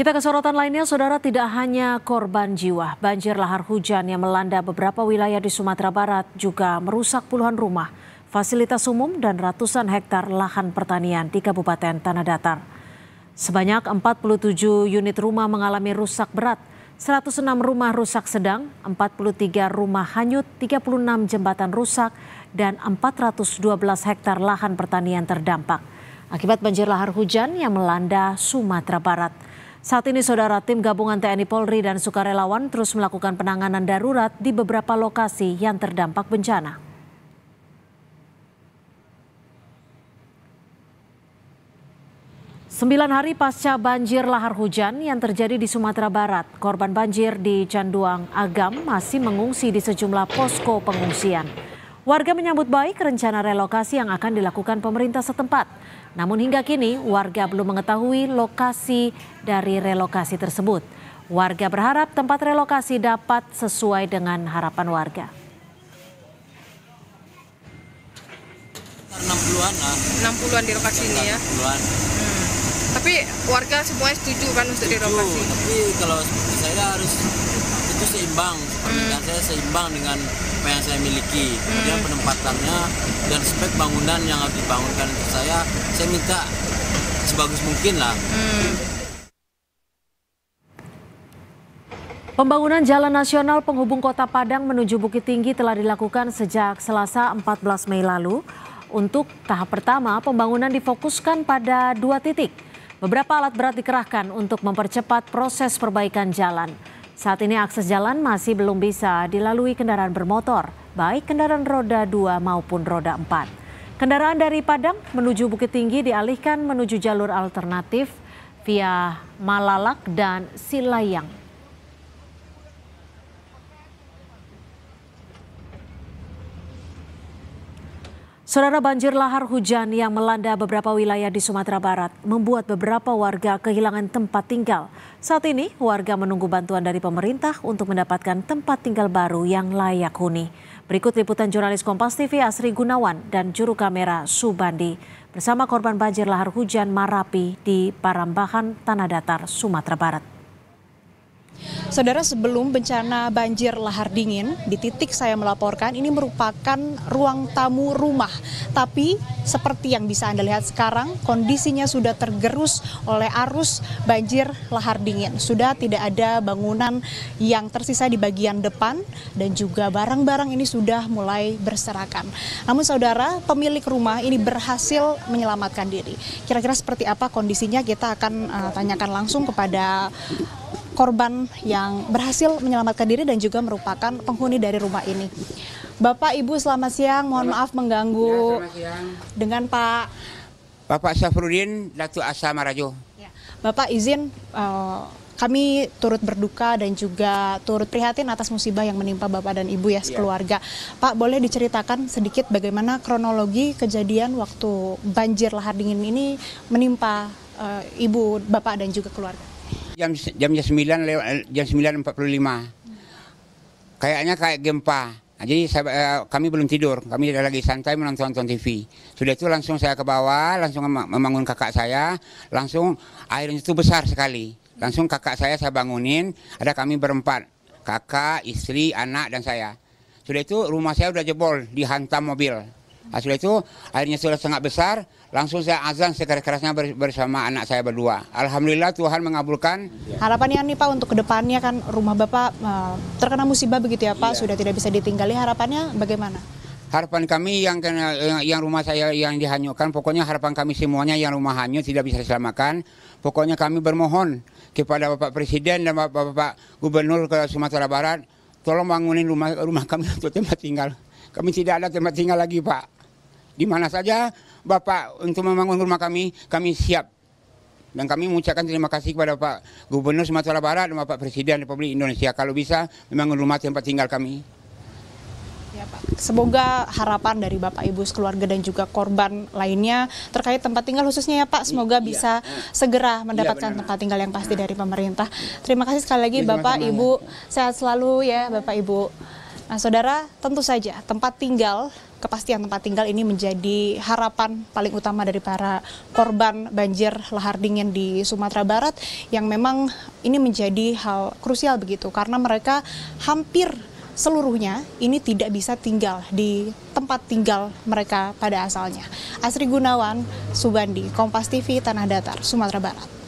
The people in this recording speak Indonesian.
Kita ke sorotan lainnya, saudara tidak hanya korban jiwa, banjir lahar hujan yang melanda beberapa wilayah di Sumatera Barat juga merusak puluhan rumah, fasilitas umum dan ratusan hektar lahan pertanian di Kabupaten Tanah Datar. Sebanyak 47 unit rumah mengalami rusak berat, 106 rumah rusak sedang, 43 rumah hanyut, 36 jembatan rusak, dan 412 hektar lahan pertanian terdampak. Akibat banjir lahar hujan yang melanda Sumatera Barat. Saat ini saudara tim gabungan TNI Polri dan sukarelawan terus melakukan penanganan darurat di beberapa lokasi yang terdampak bencana. Sembilan hari pasca banjir lahar hujan yang terjadi di Sumatera Barat, korban banjir di Canduang Agam masih mengungsi di sejumlah posko pengungsian. Warga menyambut baik rencana relokasi yang akan dilakukan pemerintah setempat. Namun hingga kini warga belum mengetahui lokasi dari relokasi tersebut. Warga berharap tempat relokasi dapat sesuai dengan harapan warga. 60-an lah. 60-an di lokasi ini ya. 60-an. Hmm. Tapi warga semuanya setuju kan untuk direlokasi? Tapi kalau saya harus itu seimbang pekerjaan saya seimbang dengan apa yang saya miliki kemudian hmm. penempatannya dan spek bangunan yang harus dibangunkan untuk saya saya minta sebagus mungkin lah hmm. Pembangunan Jalan Nasional Penghubung Kota Padang menuju Bukit Tinggi telah dilakukan sejak Selasa 14 Mei lalu. Untuk tahap pertama, pembangunan difokuskan pada dua titik. Beberapa alat berat dikerahkan untuk mempercepat proses perbaikan jalan. Saat ini akses jalan masih belum bisa dilalui kendaraan bermotor, baik kendaraan roda 2 maupun roda 4. Kendaraan dari Padang menuju Bukit Tinggi dialihkan menuju jalur alternatif via Malalak dan Silayang. Saudara banjir lahar hujan yang melanda beberapa wilayah di Sumatera Barat membuat beberapa warga kehilangan tempat tinggal. Saat ini warga menunggu bantuan dari pemerintah untuk mendapatkan tempat tinggal baru yang layak huni. Berikut liputan jurnalis Kompas TV Asri Gunawan dan juru kamera Subandi bersama korban banjir lahar hujan Marapi di Parambahan, Tanah Datar, Sumatera Barat. Saudara sebelum bencana banjir lahar dingin di titik saya melaporkan ini merupakan ruang tamu rumah. Tapi seperti yang bisa Anda lihat sekarang kondisinya sudah tergerus oleh arus banjir lahar dingin. Sudah tidak ada bangunan yang tersisa di bagian depan dan juga barang-barang ini sudah mulai berserakan. Namun saudara pemilik rumah ini berhasil menyelamatkan diri. Kira-kira seperti apa kondisinya kita akan uh, tanyakan langsung kepada korban yang berhasil menyelamatkan diri dan juga merupakan penghuni dari rumah ini. Bapak Ibu selamat siang, mohon selamat. maaf mengganggu ya, dengan Pak Bapak Syafruddin Datu Asa Marajo. Ya. Bapak izin uh, kami turut berduka dan juga turut prihatin atas musibah yang menimpa Bapak dan Ibu ya, ya. sekeluarga. Ya. Pak, boleh diceritakan sedikit bagaimana kronologi kejadian waktu banjir lahar dingin ini menimpa uh, Ibu, Bapak dan juga keluarga? jam jam 9 lewat eh, jam 9.45. Kayaknya kayak gempa. Nah, jadi saya, eh, kami belum tidur, kami tidak lagi santai menonton TV. Sudah itu langsung saya ke bawah, langsung membangun kakak saya, langsung airnya itu besar sekali. Langsung kakak saya saya bangunin, ada kami berempat, kakak, istri, anak dan saya. Sudah itu rumah saya udah jebol, dihantam mobil. Hasil itu airnya sudah sangat besar, langsung saya azan sekeras-kerasnya bersama anak saya berdua. Alhamdulillah Tuhan mengabulkan. Ya. Harapannya nih Pak untuk kedepannya kan rumah Bapak eh, terkena musibah begitu ya Pak, iya. sudah tidak bisa ditinggali. Harapannya bagaimana? Harapan kami yang kena, eh, yang rumah saya yang dihanyutkan, pokoknya harapan kami semuanya yang rumah hanyut tidak bisa diselamatkan. Pokoknya kami bermohon kepada Bapak Presiden dan Bapak, Bapak Gubernur ke Sumatera Barat, tolong bangunin rumah rumah kami untuk tempat tinggal. Kami tidak ada tempat tinggal lagi, Pak. Di mana saja Bapak untuk membangun rumah kami, kami siap. Dan kami mengucapkan terima kasih kepada Pak Gubernur Sumatera Barat dan Bapak Presiden Republik Indonesia. Kalau bisa membangun rumah tempat tinggal kami. Ya, Pak. Semoga harapan dari Bapak Ibu sekeluarga dan juga korban lainnya terkait tempat tinggal khususnya ya Pak, semoga iya. bisa ya. segera iya, mendapatkan ya, tempat tinggal yang pasti iya. dari pemerintah. Terima kasih sekali lagi ya, Bapak sama -sama. Ibu, sehat selalu ya Bapak Ibu. Nah, saudara, tentu saja tempat tinggal, kepastian tempat tinggal ini menjadi harapan paling utama dari para korban banjir lahar dingin di Sumatera Barat yang memang ini menjadi hal krusial begitu karena mereka hampir seluruhnya ini tidak bisa tinggal di tempat tinggal mereka pada asalnya. Asri Gunawan, Subandi, Kompas TV, Tanah Datar, Sumatera Barat.